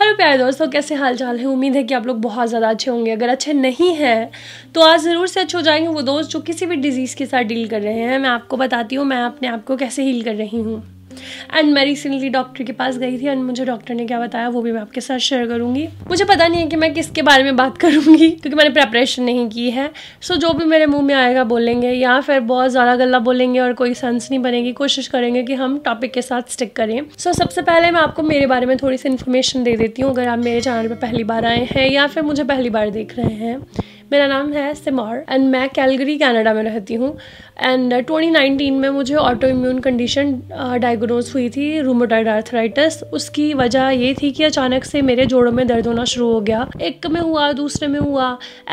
Hello प्यारे दोस्तों कैसे हाल चाल है उम्मीद है कि आप लोग बहुत ज़्यादा अच्छे होंगे अगर अच्छे नहीं हैं तो आज ज़रूर से अच्छे हो जाएंगे वो दोस्त जो किसी भी डिज़ीज़ के साथ डील कर रहे हैं मैं आपको बताती हूँ मैं अपने आप को कैसे हील कर रही हूँ एंड मैं रिसेंटली डॉक्टर के पास गई थी एंड मुझे डॉक्टर ने क्या बताया वो भी मैं आपके साथ शेयर करूंगी मुझे पता नहीं है कि मैं किसके बारे में बात करूँगी क्योंकि मैंने प्रेपरेशन नहीं की है सो so, जो भी मेरे मुँह में आएगा बोलेंगे या फिर बहुत ज़्यादा गला बोलेंगे और कोई सेंस नहीं बनेगी कोशिश करेंगे कि हम टॉपिक के साथ स्टिक करें सो so, सबसे पहले मैं आपको मेरे बारे में थोड़ी सी इन्फॉर्मेशन दे देती हूँ अगर आप मेरे चैनल पर पहली बार आए हैं या फिर मुझे पहली बार देख रहे हैं मेरा नाम है सिमौर एंड मैं कैलगरी कनाडा में रहती हूँ एंड 2019 uh, में मुझे ऑटो इम्यून कंडीशन डायग्नोज हुई थी रूमोटाइड आर्थराइटिस उसकी वजह ये थी कि अचानक से मेरे जोड़ों में दर्द होना शुरू हो गया एक में हुआ दूसरे में हुआ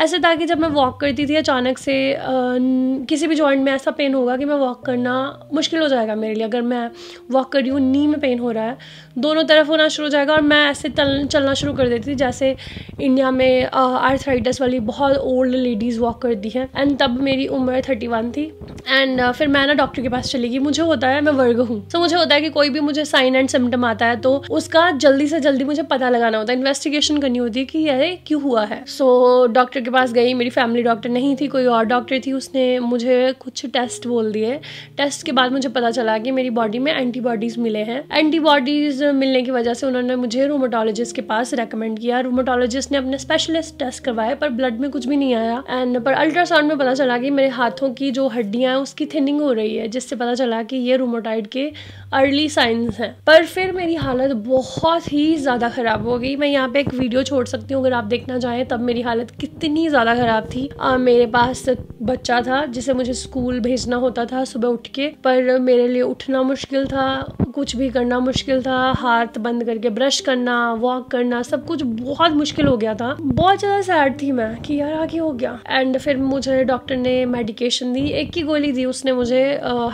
ऐसे था कि जब मैं वॉक करती थी अचानक से आ, uh, किसी भी जॉइंट में ऐसा पेन होगा कि मैं वॉक करना मुश्किल हो जाएगा मेरे लिए अगर मैं वॉक कर रही हूँ नी में पेन हो रहा है दोनों तरफ होना शुरू हो जाएगा और मैं ऐसे तल, चलना शुरू कर देती थी जैसे इंडिया में आर्थराइटिस uh, वाली बहुत ओल्ड लेडीज़ वॉक करती हैं एंड तब मेरी उम्र थर्टी थी एंड uh, फिर मैं ना डॉक्टर के पास चली गई मुझे होता है मैं वर्ग हूँ तो so, मुझे होता है कि कोई भी मुझे साइन एंड सिम्टम आता है तो उसका जल्दी से जल्दी मुझे पता लगाना होता है इन्वेस्टिगेशन करनी होती है कि अरे क्यों हुआ है सो so, डॉक्टर के पास गई मेरी फैमिली डॉक्टर नहीं थी कोई और डॉक्टर थी उसने मुझे कुछ टेस्ट बोल दिए टेस्ट के बाद मुझे पता चला कि मेरी बॉडी में एंटीबॉडीज़ मिले हैं एंटीबॉडीज़ मिलने की वजह से उन्होंने मुझे रोमोटोलॉजिस्ट के पास रेकमेंड किया रोमोटोलॉजिस्ट ने अपने स्पेशलिस्ट टेस्ट करवाए पर ब्लड में कुछ भी नहीं आया एंड पर अल्ट्रासाउंड में पता चला कि मेरे हाथों की जो हड्डियाँ हड्डियाँ हैं उसकी थिनिंग हो रही है जिससे पता चला कि ये रोमोटाइड के अर्ली साइंस हैं पर फिर मेरी हालत बहुत ही ज़्यादा ख़राब हो गई मैं यहाँ पे एक वीडियो छोड़ सकती हूँ अगर आप देखना चाहें तब मेरी हालत कितनी ज़्यादा ख़राब थी आ, मेरे पास बच्चा था जिसे मुझे स्कूल भेजना होता था सुबह उठ के पर मेरे लिए उठना मुश्किल था कुछ भी करना मुश्किल था हाथ बंद करके ब्रश करना वॉक करना सब कुछ बहुत मुश्किल हो गया था बहुत ज़्यादा सैड थी मैं कि यार आगे हो गया एंड फिर मुझे डॉक्टर ने मेडिकेशन दी एक ही गोली दी उसने मुझे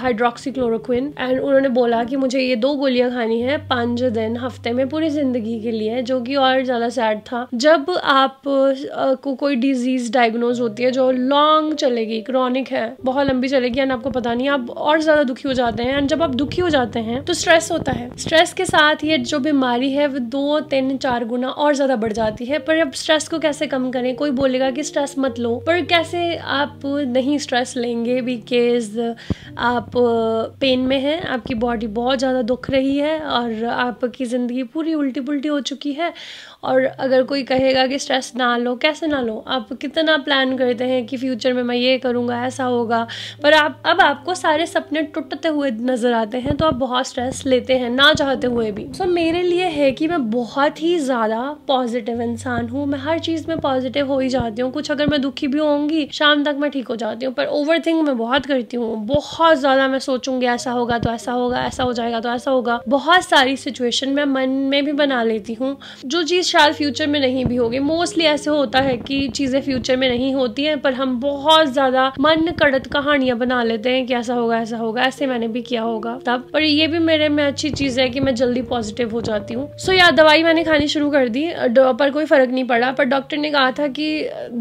हाइड्रोक्सीक्लोरोक्विन एंड उन्होंने बोला कि मुझे ये दो गोलियां खानी है पाँच दिन हफ्ते में पूरी ज़िंदगी के लिए जो कि और ज़्यादा सैड था जब आप को कोई डिजीज़ डायग्नोज होती है जो लॉन्ग चलेगी क्रॉनिक है बहुत लंबी चलेगी एंड आपको पता नहीं आप और ज़्यादा दुखी हो जाते हैं एंड जब आप दुखी हो जाते हैं तो स्ट्रेस होता है स्ट्रेस के साथ ये जो बीमारी है वो दो तीन चार गुना और ज्यादा बढ़ जाती है पर अब स्ट्रेस को कैसे कम करें कोई बोलेगा कि स्ट्रेस मत लो पर कैसे आप नहीं स्ट्रेस लेंगे बिकेज आप पेन में हैं आपकी बॉडी बहुत ज़्यादा दुख रही है और आपकी ज़िंदगी पूरी उल्टी पुल्टी हो चुकी है और अगर कोई कहेगा कि स्ट्रेस ना लो कैसे ना लो आप कितना प्लान करते हैं कि फ्यूचर में मैं ये करूँगा ऐसा होगा पर आप अब आपको सारे सपने टूटते हुए नज़र आते हैं तो आप बहुत स्ट्रेस लेते हैं ना चाहते हुए भी सो so, मेरे लिए है कि मैं बहुत ही ज़्यादा पॉजिटिव इंसान हूँ मैं हर चीज़ में पॉजिटिव हो ही जाती हूँ कुछ अगर मैं दुखी भी होंगी शाम तक मैं ठीक हो जाती हूँ पर ओवर थिंक मैं बहुत करती हूँ बहुत ज़्यादा मैं सोचूंगी ऐसा होगा तो ऐसा होगा ऐसा हो जाएगा तो ऐसा होगा बहुत सारी सिचुएशन मैं मन में भी बना लेती हूँ जो चीज़ शायद फ्यूचर में नहीं भी होगी मोस्टली ऐसे होता है कि चीज़ें फ्यूचर में नहीं होती हैं पर हम बहुत ज़्यादा मन कड़त कहानियां बना लेते हैं कि ऐसा होगा ऐसा होगा ऐसे मैंने भी किया होगा तब पर ये भी मेरे में अच्छी चीज़ है कि मैं जल्दी पॉजिटिव हो जाती हूँ सो या दवाई मैंने खानी शुरू कर दी पर कोई फ़र्क नहीं पड़ा पर डॉक्टर ने कहा था कि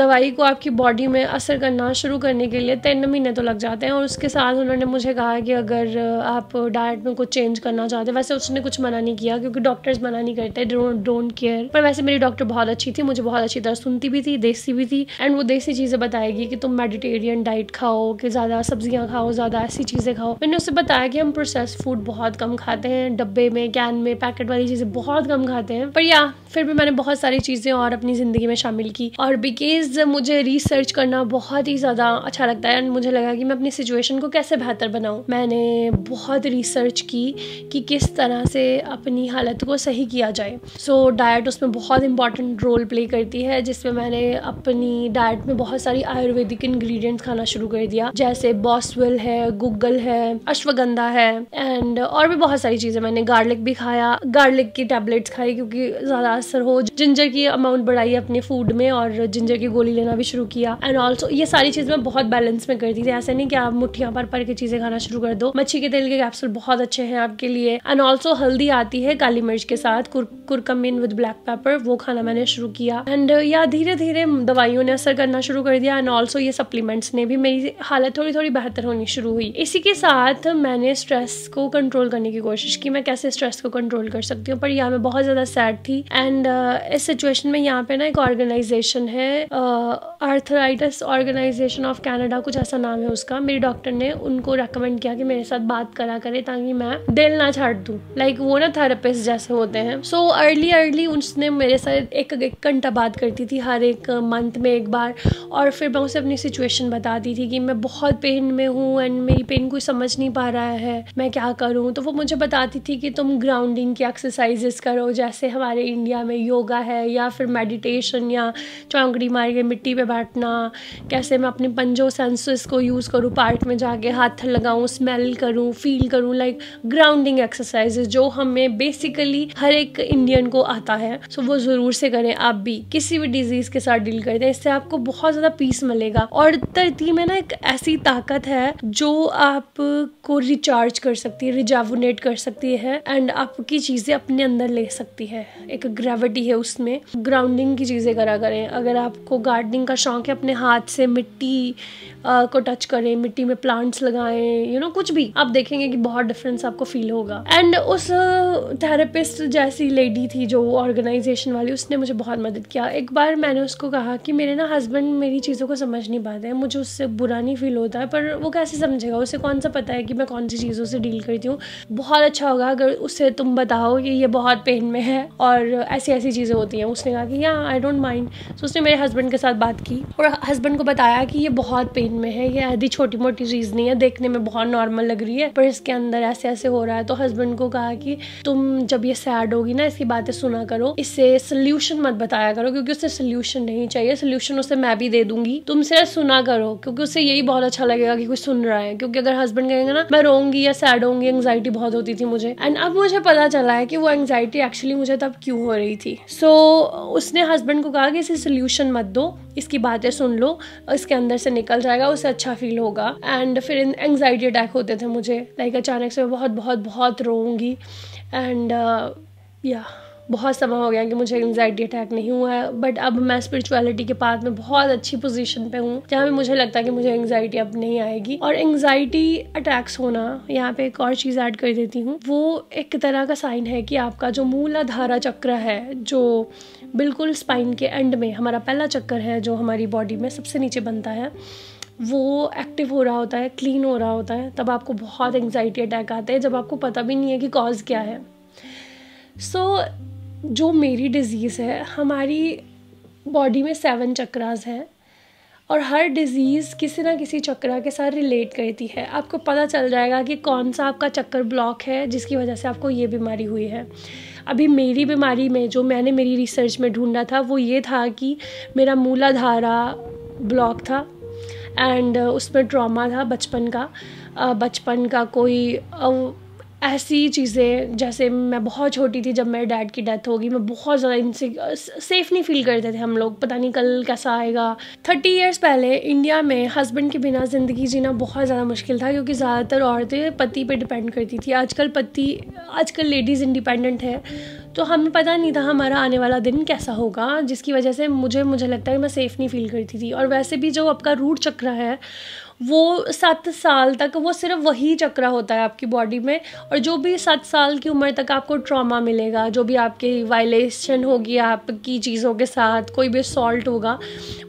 दवाई को आपकी बॉडी में असर करना शुरू करने के लिए तीन महीने तो लग जाते हैं और उसके साथ उन्होंने मुझे कहा कि अगर आप डाइट में कुछ चेंज करना चाहते वैसे उसने कुछ मना नहीं किया क्योंकि डॉक्टर्स मना नहीं करते डोंट केयर पर पर वैसे मेरी डॉक्टर बहुत अच्छी थी मुझे बहुत अच्छी तरह सुनती भी थी देसी भी थी एंड वो देसी चीज़ें बताएगी कि तुम मेडिटेरियन डाइट खाओ कि ज़्यादा सब्जियाँ खाओ ज़्यादा ऐसी चीज़ें खाओ मैंने उससे बताया कि हम प्रोसेस फूड बहुत कम खाते हैं डब्बे में कैन में पैकेट वाली चीज़ें बहुत कम खाते हैं पर या फिर भी मैंने बहुत सारी चीज़ें और अपनी ज़िंदगी में शामिल की और बिकॉज मुझे रिसर्च करना बहुत ही ज़्यादा अच्छा लगता है एंड मुझे लगा कि मैं अपनी सिचुएशन को कैसे बेहतर बनाऊँ मैंने बहुत रिसर्च की कि किस तरह से अपनी हालत को सही किया जाए सो so, डाइट उसमें में बहुत इंपॉर्टेंट रोल प्ले करती है जिसमें मैंने अपनी डाइट में बहुत सारी आयुर्वेदिक इंग्रेडिएंट्स खाना शुरू कर दिया जैसे बॉसविल है गुगल है अश्वगंधा है एंड और भी बहुत सारी चीज़ें मैंने गार्लिक भी खाया गार्लिक की टेबलेट खाई क्योंकि ज़्यादा असर हो जिंजर की अमाउंट बढ़ाई अपने फूड में और जिंजर की गोली लेना भी शुरू किया एंड ऑल्सो ये सारी चीज़ मैं बहुत बैलेंस में करती थी ऐसा नहीं कि आप मुठिया पर पर के चीज़ें खाना शुरू कर दो मच्छी के तेल के कैप्सूल बहुत अच्छे हैं आपके लिए एंड ऑल्सो हल्दी आती है काली मिर्च के साथ कुरकमिन विद ब्लैक पेपर यहाँ पर वो खाना मैंने शुरू किया एंड uh, या धीरे धीरे दवाइयों ने असर करना शुरू कर दिया एंड ऑल्सो ये सप्लीमेंट्स ने भी मेरी हालत थोड़ी थोड़ी बेहतर होनी शुरू हुई इसी के साथ मैंने स्ट्रेस को कंट्रोल करने की कोशिश की मैं कैसे स्ट्रेस को कंट्रोल कर सकती हूँ पर यहाँ मैं बहुत ज़्यादा सैड थी एंड uh, इस सिचुएशन में यहाँ पे ना एक ऑर्गेनाइजेशन है आर्थराइटिस ऑर्गेनाइजेशन ऑफ कैनेडा कुछ ऐसा नाम है उसका मेरी डॉक्टर ने उनको रेकमेंड किया कि मेरे साथ बात करा करे ताकि मैं दिल ना छाट दू लाइक like, वो ना थेरेपिस्ट जैसे होते हैं सो अर्ली अर्ली उसने मेरे साथ एक एक घंटा बात करती थी हर एक मंथ में एक बार और फिर मैं उसे अपनी सिचुएशन बताती थी कि मैं बहुत पेन में हूँ एंड मेरी पेन कोई समझ नहीं पा रहा है मैं क्या करूँ तो वो मुझे बताती थी कि तुम ग्राउंडिंग की एक्सरसाइजेस करो जैसे हमारे इंडिया में योगा है या फिर मेडिटेशन या चौंकड़ी मार के मिट्टी पर बैठना कैसे मैं अपने पंजों सेंसेस को यूज़ करूँ पार्क में जाके हाथ लगाऊँ स्मेल करूँ फील करूँ लाइक ग्राउंडिंग एक्सरसाइजेज जो हमें बेसिकली हर एक इंडियन को आता है सो सो तो वो ज़रूर से करें आप भी किसी भी डिजीज़ के साथ डील करते हैं इससे आपको बहुत ज़्यादा पीस मिलेगा और तरती में ना एक ऐसी ताकत है जो आपको रिचार्ज कर सकती है रिजावनेट कर सकती है एंड आपकी चीज़ें अपने अंदर ले सकती है एक ग्रेविटी है उसमें ग्राउंडिंग की चीज़ें करा करें अगर आपको गार्डनिंग का शौक है अपने हाथ से मिट्टी आ, को टच करें मिट्टी में प्लांट्स लगाएं यू you नो know, कुछ भी आप देखेंगे कि बहुत डिफरेंस आपको फील होगा एंड उस थेरेपिस्ट जैसी लेडी थी जो ऑर्गेनाइज ऑर्गेनाइजेशन वाली उसने मुझे बहुत मदद किया एक बार मैंने उसको कहा कि मेरे ना हस्बैंड मेरी चीज़ों को समझ नहीं पाते हैं मुझे उससे बुरा नहीं फील होता है पर वो कैसे समझेगा उसे कौन सा पता है कि मैं कौन सी चीज़ों से डील करती हूँ बहुत अच्छा होगा अगर उससे तुम बताओ कि ये बहुत पेन में है और ऐसी ऐसी चीज़ें होती हैं उसने कहा कि या आई डोंट माइंड सो उसने मेरे हस्बैंड के साथ बात की और हस्बैंड को बताया कि ये बहुत पेन में है ये आधी छोटी मोटी चीज़ नहीं है देखने में बहुत नॉर्मल लग रही है पर इसके अंदर ऐसे ऐसे हो रहा है तो हस्बैंड को कहा कि तुम जब ये सैड होगी ना इसकी बातें सुना करो इस से सोल्यूशन मत बताया करो क्योंकि उसे सोल्यूशन नहीं चाहिए सोल्यूशन उसे मैं भी दे दूंगी तुम सिर्फ सुना करो क्योंकि उसे यही बहुत अच्छा लगेगा कि कुछ सुन रहा है क्योंकि अगर हस्बैंड कहेंगे ना मैं रोंगी या सैड होंगी एंगजाइटी बहुत होती थी मुझे एंड अब मुझे पता चला है कि वो एंगजाइटी एक्चुअली मुझे तब क्यों हो रही थी सो so, उसने हस्बैंड को कहा कि इसे सोल्यूशन मत दो इसकी बातें सुन लो इसके अंदर से निकल जाएगा उसे अच्छा फील होगा एंड फिर एंगजाइटी अटैक होते थे मुझे लाइक like, अचानक से मैं बहुत बहुत बहुत रोऊंगी एंड या uh, yeah. बहुत समय हो गया कि मुझे एंगजाइटी अटैक नहीं हुआ है बट अब मैं स्पिरिचुअलिटी के पास में बहुत अच्छी पोजीशन पे हूँ जहाँ पे मुझे लगता है कि मुझे एंगजाइटी अब नहीं आएगी और एंगजाइटी अटैक्स होना यहाँ पे एक और चीज़ ऐड कर देती हूँ वो एक तरह का साइन है कि आपका जो मूलाधारा चक्र है जो बिल्कुल स्पाइन के एंड में हमारा पहला चक्कर है जो हमारी बॉडी में सबसे नीचे बनता है वो एक्टिव हो रहा होता है क्लीन हो रहा होता है तब आपको बहुत एंग्जाइटी अटैक आते हैं जब आपको पता भी नहीं है कि कॉज क्या है सो so, जो मेरी डिज़ीज़ है हमारी बॉडी में सेवन चक्रास हैं और हर डिज़ीज़ किसी ना किसी चक्रा के साथ रिलेट करती है आपको पता चल जाएगा कि कौन सा आपका चक्कर ब्लॉक है जिसकी वजह से आपको ये बीमारी हुई है अभी मेरी बीमारी में जो मैंने मेरी रिसर्च में ढूंढा था वो ये था कि मेरा मूलाधारा ब्लॉक था एंड उसमें ट्रॉमा था बचपन का बचपन का कोई ऐसी चीज़ें जैसे मैं बहुत छोटी थी जब मेरे डैड की डेथ होगी मैं बहुत ज़्यादा इनसे सेफ नहीं फील करते थे हम लोग पता नहीं कल कैसा आएगा थर्टी ईयर्स पहले इंडिया में हस्बैंड के बिना ज़िंदगी जीना बहुत ज़्यादा मुश्किल था क्योंकि ज़्यादातर औरतें पति पे डिपेंड करती थी आजकल पति आजकल लेडीज़ इंडिपेंडेंट है तो हमें पता नहीं था हमारा आने वाला दिन कैसा होगा जिसकी वजह से मुझे मुझे लगता है मैं सेफ़ नहीं फील करती थी और वैसे भी जो आपका रूट चक्र है वो सात साल तक वो सिर्फ वही चक्रा होता है आपकी बॉडी में और जो भी सात साल की उम्र तक आपको ट्रॉमा मिलेगा जो भी आपकी वायलेशन होगी आपकी चीज़ों के साथ कोई भी सॉल्ट होगा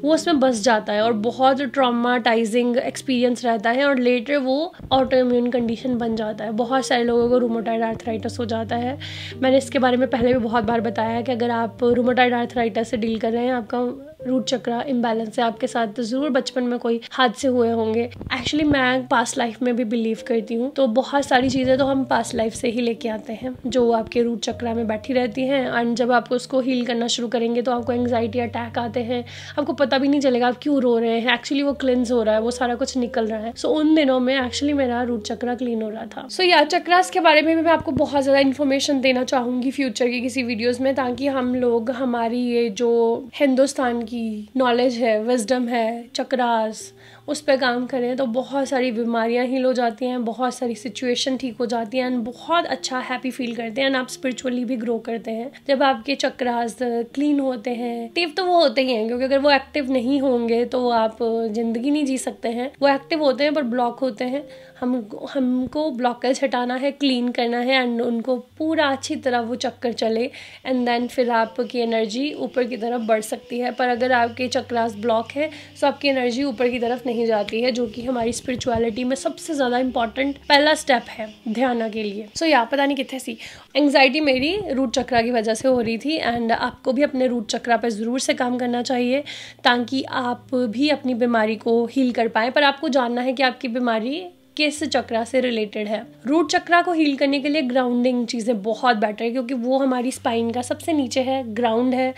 वो उसमें बस जाता है और बहुत ट्रामाटाइजिंग एक्सपीरियंस रहता है और लेटर वो ऑटो इम्यून कंडीशन बन जाता है बहुत सारे लोगों को रूमोटाइड आर्थराइटस हो जाता है मैंने इसके बारे में पहले भी बहुत बार बताया कि अगर आप रूमोटाइड आर्थराइटस से डील कर रहे हैं आपका रूट चक्रा इम्बेलेंस है आपके साथ तो ज़रूर बचपन में कोई हादसे हुए होंगे एक्चुअली मैं पास्ट लाइफ में भी बिलीव करती हूँ तो बहुत सारी चीज़ें तो हम पास्ट लाइफ से ही लेके आते हैं जो आपके रूट चक्रा में बैठी रहती हैं एंड जब आप उसको हील करना शुरू करेंगे तो आपको एंगजाइटी अटैक आते हैं आपको पता भी नहीं चलेगा आप क्यों रो रहे हैं एक्चुअली वो क्लिनज हो रहा है वो सारा कुछ निकल रहा है सो so, उन दिनों में एक्चुअली मेरा रूट चक्रा क्लीन हो रहा था सो so, या चक्रास के बारे में भी मैं आपको बहुत ज़्यादा इन्फॉर्मेशन देना चाहूँगी फ्यूचर की किसी वीडियोज़ में ताकि हम लोग हमारी ये जो हिंदुस्तान की नॉलेज है विजडम है चक्रास उस पर काम करें तो बहुत सारी बीमारियां हील हो जाती हैं बहुत सारी सिचुएशन ठीक हो जाती हैं एंड बहुत अच्छा हैप्पी फील करते हैं एंड आप स्पिरिचुअली भी ग्रो करते हैं जब आपके चक्रास क्लीन होते हैं एक्टिव तो वो होते ही हैं क्योंकि अगर वो एक्टिव नहीं होंगे तो आप ज़िंदगी नहीं जी सकते हैं वो एक्टिव होते हैं पर ब्लॉक होते हैं हम हमको ब्लॉकेज हटाना है क्लीन करना है एंड उनको पूरा अच्छी तरह वो चक्कर चले एंड देन फिर आपकी एनर्जी ऊपर की तरफ बढ़ सकती है पर अगर आपके चक्रास ब्लॉक है तो आपकी एनर्जी ऊपर की तरफ नहीं जाती है जो कि हमारी स्पिरिचुअलिटी में सबसे ज़्यादा इंपॉर्टेंट पहला स्टेप है ध्यान के लिए सो so, यहाँ पता नहीं कितने सी एंग्जाइटी मेरी रूट चक्रा की वजह से हो रही थी एंड आपको भी अपने रूट चक्रा पर ज़रूर से काम करना चाहिए ताकि आप भी अपनी बीमारी को हील कर पाएँ पर आपको जानना है कि आपकी बीमारी किस चक्रा से रिलेटेड है रूट चक्रा को हील करने के लिए ग्राउंडिंग चीज़ें बहुत बेटर है क्योंकि वो हमारी स्पाइन का सबसे नीचे है ग्राउंड है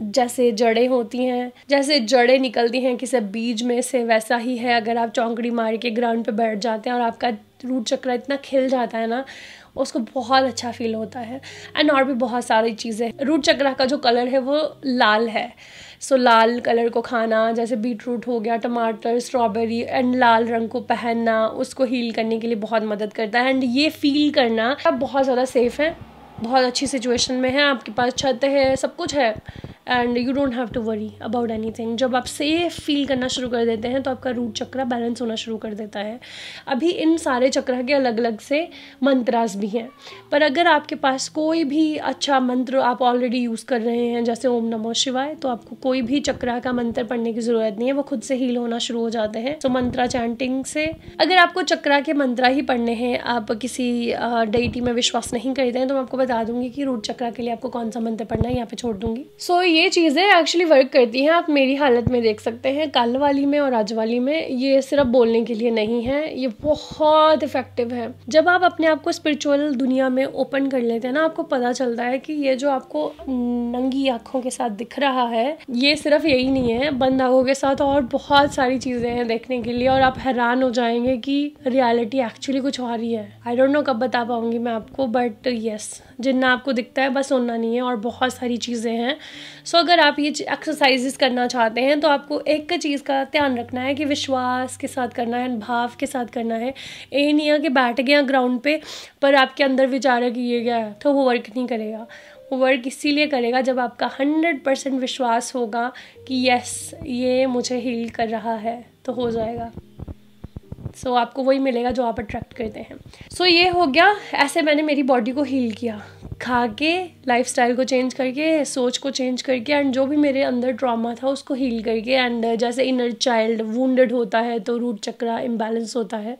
जैसे जड़ें होती हैं जैसे जड़ें निकलती हैं किसी बीज में से वैसा ही है अगर आप चौंकड़ी मार के ग्राउंड पे बैठ जाते हैं और आपका रूट चक्रा इतना खिल जाता है ना उसको बहुत अच्छा फील होता है एंड और भी बहुत सारी चीज़ें रूट चक्रा का जो कलर है वो लाल है सो लाल कलर को खाना जैसे बीट रूट हो गया टमाटर स्ट्रॉबेरी एंड लाल रंग को पहनना उसको हील करने के लिए बहुत मदद करता है एंड ये फील करना आप बहुत ज़्यादा सेफ़ हैं बहुत अच्छी सिचुएशन में हैं आपके पास छत है सब कुछ है and you don't have to worry about anything जब आप सेफ फील करना शुरू कर देते हैं तो आपका रूट चक्र बैलेंस होना शुरू कर देता है अभी इन सारे चक्र के अलग अलग से मंत्रास भी हैं पर अगर आपके पास कोई भी अच्छा मंत्र आप ऑलरेडी यूज़ कर रहे हैं जैसे ओम नमो शिवाय तो आपको कोई भी चक्रा का मंत्र पढ़ने की ज़रूरत नहीं है वो खुद से हील होना शुरू हो जाते हैं तो मंत्रा चैंटिंग से अगर आपको चक्रा के मंत्रा ही पढ़ने हैं आप किसी डेटी में विश्वास नहीं करते हैं तो मैं आपको बता दूंगी कि रूट चक्रा के लिए आपको कौन सा मंत्र पढ़ना है यहाँ पे छोड़ दूंगी सो so, ये चीज़ें एक्चुअली वर्क करती हैं आप मेरी हालत में देख सकते हैं कल वाली में और आज वाली में ये सिर्फ बोलने के लिए नहीं है ये बहुत इफेक्टिव है जब आप अपने आप को स्पिरिचुअल दुनिया में ओपन कर लेते हैं ना आपको पता चलता है कि ये जो आपको नंगी आँखों के साथ दिख रहा है ये सिर्फ यही नहीं है बंद आँखों के साथ और बहुत सारी चीज़ें हैं देखने के लिए और आप हैरान हो जाएंगे कि रियलिटी एक्चुअली कुछ और ही है आई डोंट नो कब बता पाऊंगी मैं आपको बट येस जितना आपको दिखता है बस सुनना नहीं है और बहुत सारी चीज़ें हैं सो अगर आप ये एक्सरसाइजेस करना चाहते हैं तो आपको एक चीज़ का ध्यान रखना है कि विश्वास के साथ करना है भाव के साथ करना है ये नहीं है कि बैठ गया ग्राउंड पे पर आपके अंदर विचार है कि ये गया है तो वो वर्क नहीं करेगा वो वर्क इसीलिए करेगा जब आपका हंड्रेड परसेंट विश्वास होगा कि यस ये मुझे हील कर रहा है तो हो जाएगा सो so, आपको वही मिलेगा जो आप अट्रैक्ट करते हैं सो so, ये हो गया ऐसे मैंने मेरी बॉडी को हील किया खा के लाइफ स्टाइल को चेंज करके सोच को चेंज करके एंड जो भी मेरे अंदर ड्रामा था उसको हील करके एंड जैसे इनर चाइल्ड वूंडेड होता है तो रूट चक्रा इम्बेलेंस होता है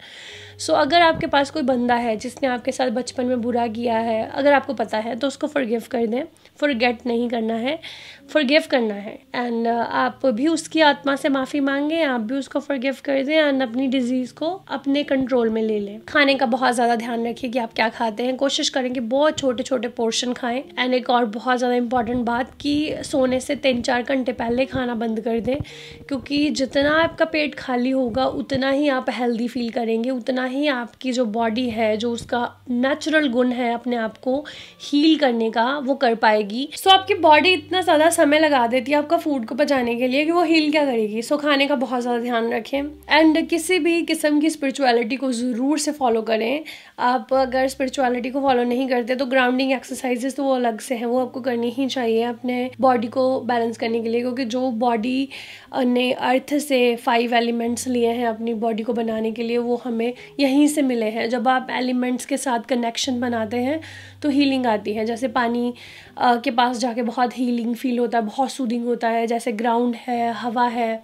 सो so, अगर आपके पास कोई बंदा है जिसने आपके साथ बचपन में बुरा किया है अगर आपको पता है तो उसको फॉरगिव कर दें फॉरगेट नहीं करना है फॉरगिव करना है एंड uh, आप भी उसकी आत्मा से माफ़ी मांगें आप भी उसको फॉरगिव कर दें एंड अपनी डिजीज़ को अपने कंट्रोल में ले लें खाने का बहुत ज़्यादा ध्यान रखिए कि आप क्या खाते हैं कोशिश करें कि बहुत छोटे छोटे पोर्शन खाएं एंड एक और बहुत ज़्यादा इंपॉर्टेंट बात कि सोने से तीन चार घंटे पहले खाना बंद कर दें क्योंकि जितना आपका पेट खाली होगा उतना ही आप हेल्दी फील करेंगे उतना ही आपकी जो बॉडी है जो उसका नेचुरल गुण है अपने आप को हील करने का वो कर पाएगी जाएगी सो आपकी बॉडी इतना ज़्यादा समय लगा देती है आपका फूड को पचाने के लिए कि वो हील क्या करेगी सो खाने का बहुत ज़्यादा ध्यान रखें एंड किसी भी किस्म की स्पिरिचुअलिटी को ज़रूर से फॉलो करें आप अगर स्पिरिचुअलिटी को फॉलो नहीं करते तो ग्राउंडिंग एक्सरसाइजेस तो वो अलग से हैं वो आपको करनी ही चाहिए अपने बॉडी को बैलेंस करने के लिए क्योंकि जो बॉडी ने अर्थ से फाइव एलिमेंट्स लिए हैं अपनी बॉडी को बनाने के लिए वो हमें यहीं से मिले हैं जब आप एलिमेंट्स के साथ कनेक्शन बनाते हैं तो हीलिंग आती है जैसे पानी के पास जाके बहुत हीलिंग फील होता है बहुत सूदिंग होता है जैसे ग्राउंड है हवा है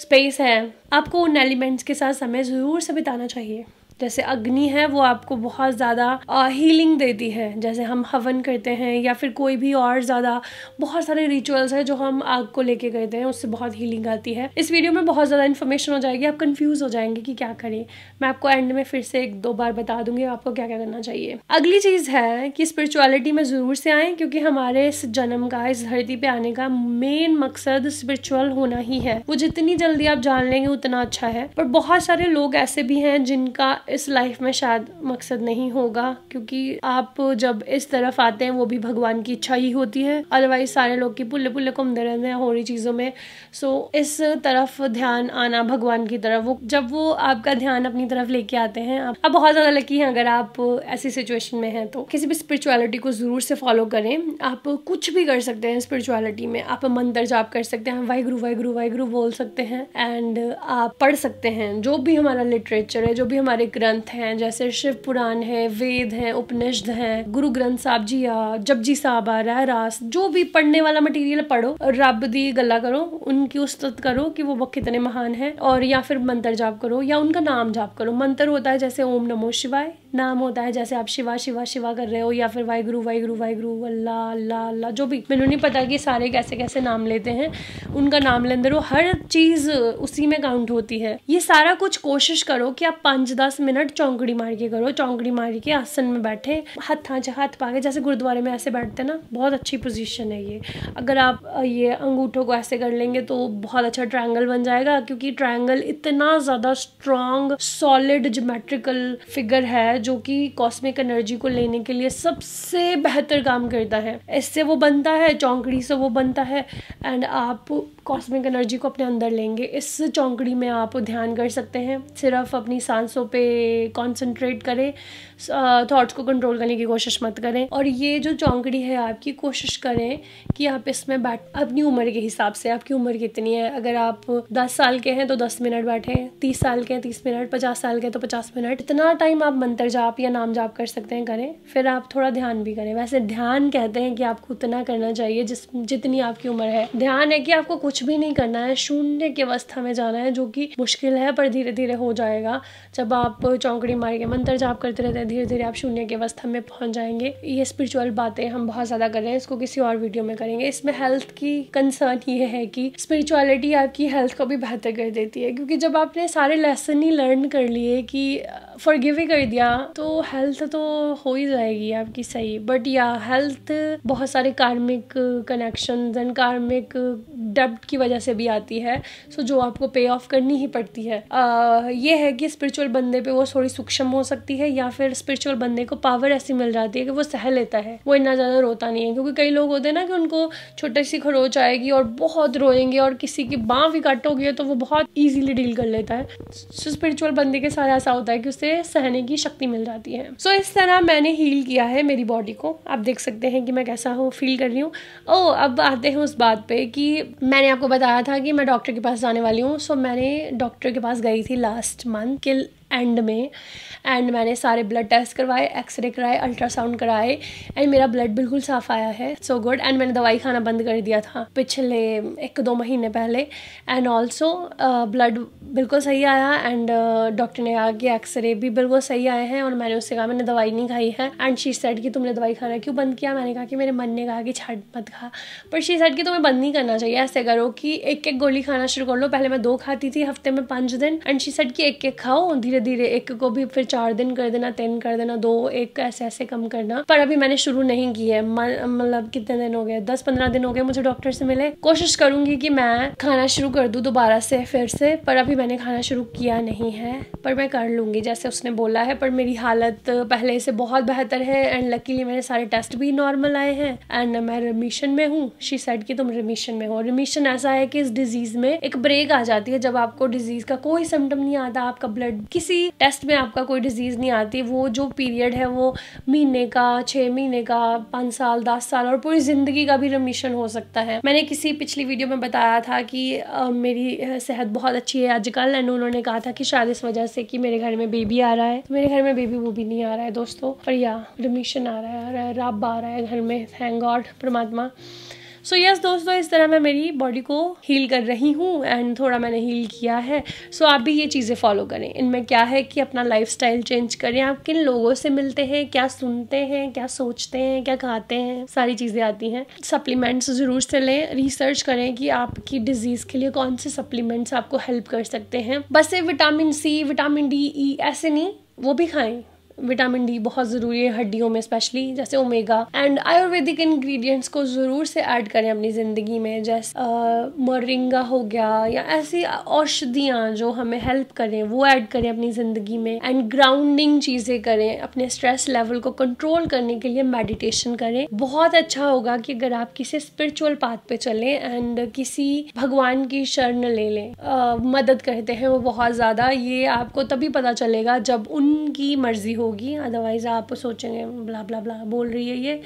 स्पेस है आपको उन एलिमेंट्स के साथ समय ज़रूर से बिताना चाहिए जैसे अग्नि है वो आपको बहुत ज़्यादा हीलिंग देती है जैसे हम हवन करते हैं या फिर कोई भी और ज़्यादा बहुत सारे रिचुअल्स हैं जो हम आग को लेके करते हैं उससे बहुत हीलिंग आती है इस वीडियो में बहुत ज़्यादा इन्फॉर्मेशन हो जाएगी आप कन्फ्यूज़ हो जाएंगे कि क्या करें मैं आपको एंड में फिर से एक दो बार बता दूंगी आपको क्या क्या करना चाहिए अगली चीज़ है कि स्परिचुअलिटी में ज़रूर से आएँ क्योंकि हमारे इस जन्म का इस धरती पर आने का मेन मकसद स्परिचुअल होना ही है वो जितनी जल्दी आप जान लेंगे उतना अच्छा है पर बहुत सारे लोग ऐसे भी हैं जिनका इस लाइफ में शायद मकसद नहीं होगा क्योंकि आप जब इस तरफ आते हैं वो भी भगवान की इच्छा ही होती है अदरवाइज सारे लोग की पुल्ले पुल्ले घूमते रहते हैं हो रही चीज़ों में सो so, इस तरफ ध्यान आना भगवान की तरफ वो जब वो आपका ध्यान अपनी तरफ लेके आते हैं आप, आप बहुत ज़्यादा लकी हैं अगर आप ऐसी सिचुएशन में हैं तो किसी भी स्पिरिचुअलिटी को ज़रूर से फॉलो करें आप कुछ भी कर सकते हैं स्पिरिचुअलिटी में आप मंत्र जाप कर सकते हैं वाहगुरु वाहगुरु वाहगुरु बोल सकते हैं एंड आप पढ़ सकते हैं जो भी हमारा लिटरेचर है जो भी हमारे ग्रंथ हैं जैसे शिव पुराण है वेद हैं उपनिषद हैं गुरु ग्रंथ साहब जी आ जी साहब आ रहा रास जो भी पढ़ने वाला मटेरियल पढ़ो रब दी गला करो उनकी उस्तत करो कि वो कितने महान है और या फिर मंत्र जाप करो या उनका नाम जाप करो मंत्र होता है जैसे ओम नमो शिवाय नाम होता है जैसे आप शिवा शिवा शिवा कर रहे हो या फिर गुरु वाहगुरु गुरु अल्लाह अल्लाह अल्लाह जो भी मैंने नहीं पता कि सारे कैसे कैसे नाम लेते हैं उनका नाम लेते रहो हर चीज उसी में काउंट होती है ये सारा कुछ कोशिश करो कि आप पाँच दस मिनट चौंकड़ी मार के करो चौंकड़ी मार के आसन में बैठे हाथ हाँ हाथ पागे जैसे गुरुद्वारे में ऐसे बैठते हैं ना बहुत अच्छी पोजीशन है ये अगर आप ये अंगूठों को ऐसे कर लेंगे तो बहुत अच्छा ट्रायंगल बन जाएगा क्योंकि ट्रायंगल इतना ज़्यादा स्ट्रांग सॉलिड जोमेट्रिकल फिगर है जो कि कॉस्मिक एनर्जी को लेने के लिए सबसे बेहतर काम करता है इससे वो बनता है चौंकड़ी से वो बनता है एंड आप कॉस्मिक एनर्जी को अपने अंदर लेंगे इस चौंकड़ी में आप ध्यान कर सकते हैं सिर्फ अपनी सांसों पे पे कंसंट्रेट करें थॉट्स को कंट्रोल करने की कोशिश मत करें और ये जो चौंकड़ी है आपकी कोशिश करें कि आप इसमें बैठ अपनी उम्र के हिसाब से आपकी उम्र कितनी है अगर आप दस साल के हैं तो दस मिनट बैठे तीस साल के हैं तीस मिनट पचास साल के तो पचास मिनट इतना टाइम आप मंत्र जाप या नाम जाप कर सकते हैं करें फिर आप थोड़ा ध्यान भी करें वैसे ध्यान कहते हैं कि आपको उतना करना चाहिए जिस जितनी आपकी उम्र है ध्यान है कि आपको कुछ भी नहीं करना है शून्य की अवस्था में जाना है जो कि मुश्किल है पर धीरे धीरे हो जाएगा जब आप चौंकड़ी मार के मंत्र जाप करते रहते हैं धीरे धीरे आप शून्य की अवस्था में पहुंच जाएंगे ये स्पिरिचुअल बातें हम बहुत ज़्यादा कर रहे हैं इसको किसी और वीडियो में करेंगे इसमें हेल्थ की कंसर्न ये है कि स्पिरिचुअलिटी आपकी हेल्थ को भी बेहतर कर देती है क्योंकि जब आपने सारे लेसन ही लर्न कर लिए कि फॉर कर दिया तो हेल्थ तो हो ही जाएगी आपकी सही बट या हेल्थ बहुत सारे कार्मिक कनेक्शन एंड कार्मिक डब्ट की वजह से भी आती है सो so, जो आपको पे ऑफ करनी ही पड़ती है uh, ये है कि स्पिरिचुअल बंदे पे वो थोड़ी सूक्ष्म हो सकती है या फिर स्पिरिचुअल बंदे को पावर ऐसी मिल जाती है कि वो सह लेता है वो इतना ज़्यादा रोता नहीं है क्योंकि कई लोग होते हैं ना कि उनको छोटी सी खरोच आएगी और बहुत रोएंगे और किसी की बाँ भी कट होगी तो वो बहुत ईजिली डील कर लेता है सो स्पिरिचुअल बंदे के साथ ऐसा होता है कि उसे सहने की शक्ति मिल जाती है सो so, इस तरह मैंने हील किया है मेरी बॉडी को आप देख सकते हैं कि मैं कैसा हूँ फील कर रही हूँ ओ oh, अब आते हैं उस बात पे कि मैंने आपको बताया था कि मैं डॉक्टर के पास जाने वाली हूँ सो मैंने डॉक्टर के पास गई थी लास्ट मंथ कि एंड में एंड मैंने सारे ब्लड टेस्ट करवाए एक्सरे कराए अल्ट्रासाउंड कराए एंड मेरा ब्लड बिल्कुल साफ आया है सो गुड एंड मैंने दवाई खाना बंद कर दिया था पिछले एक दो महीने पहले एंड ऑल्सो ब्लड बिल्कुल सही आया एंड डॉक्टर uh, ने कहा कि एक्सरे भी बिल्कुल सही आए हैं और मैंने उससे कहा मैंने दवाई नहीं खाई है एंड शी सेड कि तुमने दवाई खाना क्यों बंद किया मैंने कहा कि मेरे मन ने कहा कि छाट मत खा पर शी सेड कि तुम्हें बंद नहीं करना चाहिए ऐसे करो कि एक एक गोली खाना शुरू कर लो पहले मैं दो खाती थी हफ्ते में पाँच दिन एंड शी सेड कि एक एक खाओ धीरे धीरे एक को भी फिर चार दिन कर देना तीन कर देना दो एक ऐसे ऐसे कम करना पर अभी मैंने शुरू नहीं की है मतलब कितने दिन हो गए दस पंद्रह दिन हो गए मुझे डॉक्टर से मिले कोशिश करूंगी कि मैं खाना शुरू कर दू दोबारा से फिर से पर अभी मैंने खाना शुरू किया नहीं है पर मैं कर लूंगी जैसे उसने बोला है पर मेरी हालत पहले से बहुत बेहतर है एंड लकीली मेरे सारे टेस्ट भी नॉर्मल आए हैं एंड मैं रिमिशन में हूँ शी सेड कि तुम रिमिशन में हो रिमिशन ऐसा है कि इस डिजीज में एक ब्रेक आ जाती है जब आपको डिजीज का कोई सिम्टम नहीं आता आपका ब्लड किसी किसी टेस्ट में आपका कोई डिजीज़ नहीं आती वो जो पीरियड है वो महीने का छः महीने का पाँच साल दस साल और पूरी ज़िंदगी का भी रमिशन हो सकता है मैंने किसी पिछली वीडियो में बताया था कि आ, मेरी सेहत बहुत अच्छी है आजकल एंड उन्होंने कहा था कि शायद इस वजह से कि मेरे घर में बेबी आ रहा है तो मेरे घर में बेबी वो भी नहीं आ रहा है दोस्तों पर या रमिशन आ रहा है रब आ रहा है घर में थैंक गॉड परमात्मा सो यस दोस्तों इस तरह मैं मेरी बॉडी को हील कर रही हूँ एंड थोड़ा मैंने हील किया है सो so, आप भी ये चीज़ें फॉलो करें इनमें क्या है कि अपना लाइफ चेंज करें आप किन लोगों से मिलते हैं क्या सुनते हैं क्या सोचते हैं क्या खाते हैं सारी चीज़ें आती हैं सप्लीमेंट्स ज़रूर से लें रिसर्च करें कि आपकी डिजीज़ के लिए कौन से सप्लीमेंट्स आपको हेल्प कर सकते हैं बस vitamin C vitamin D E ऐसे नहीं वो भी खाएं विटामिन डी बहुत ज़रूरी है हड्डियों में स्पेशली जैसे ओमेगा एंड आयुर्वेदिक इंग्रेडिएंट्स को ज़रूर से ऐड करें अपनी ज़िंदगी में जैसे मोरिंगा हो गया या ऐसी औषधियाँ जो हमें हेल्प करें वो ऐड करें अपनी ज़िंदगी में एंड ग्राउंडिंग चीज़ें करें अपने स्ट्रेस लेवल को कंट्रोल करने के लिए मेडिटेशन करें बहुत अच्छा होगा कि अगर आप किसी स्पिरिचुअल पाथ पे चलें एंड किसी भगवान की शरण ले लें मदद करते हैं वो बहुत ज़्यादा ये आपको तभी पता चलेगा जब उनकी मर्जी हो होगी अदरवाइज़ आप सोचेंगे ब्ला ब्ला ब्ला बोल रही है ये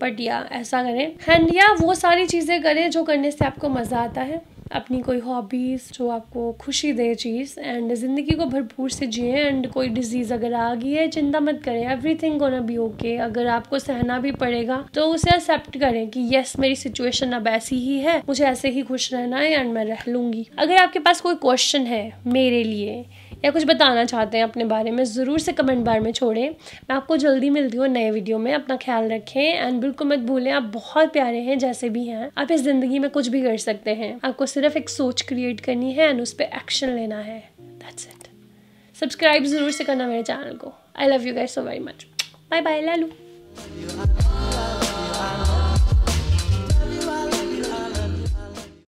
बट या ऐसा करें एंड या वो सारी चीज़ें करें जो करने से आपको मज़ा आता है अपनी कोई हॉबीज़ जो आपको खुशी दे चीज़ एंड ज़िंदगी को भरपूर से जिए एंड कोई डिजीज़ अगर आ गई है चिंता मत करें everything gonna be okay अगर आपको सहना भी पड़ेगा तो उसे एक्सेप्ट करें कि येस मेरी सिचुएशन अब ऐसी ही है मुझे ऐसे ही खुश रहना है एंड मैं रह लूँगी अगर आपके पास कोई क्वेश्चन है मेरे लिए या कुछ बताना चाहते हैं अपने बारे में ज़रूर से कमेंट बार में छोड़ें मैं आपको जल्दी मिलती हूँ नए वीडियो में अपना ख्याल रखें एंड बिल्कुल मत भूलें आप बहुत प्यारे हैं जैसे भी हैं आप इस ज़िंदगी में कुछ भी कर सकते हैं आपको सिर्फ एक सोच क्रिएट करनी है एंड उस पर एक्शन लेना है दैट्स इट सब्सक्राइब ज़रूर से करना मेरे चैनल को I love you guys so very much bye bye Lalu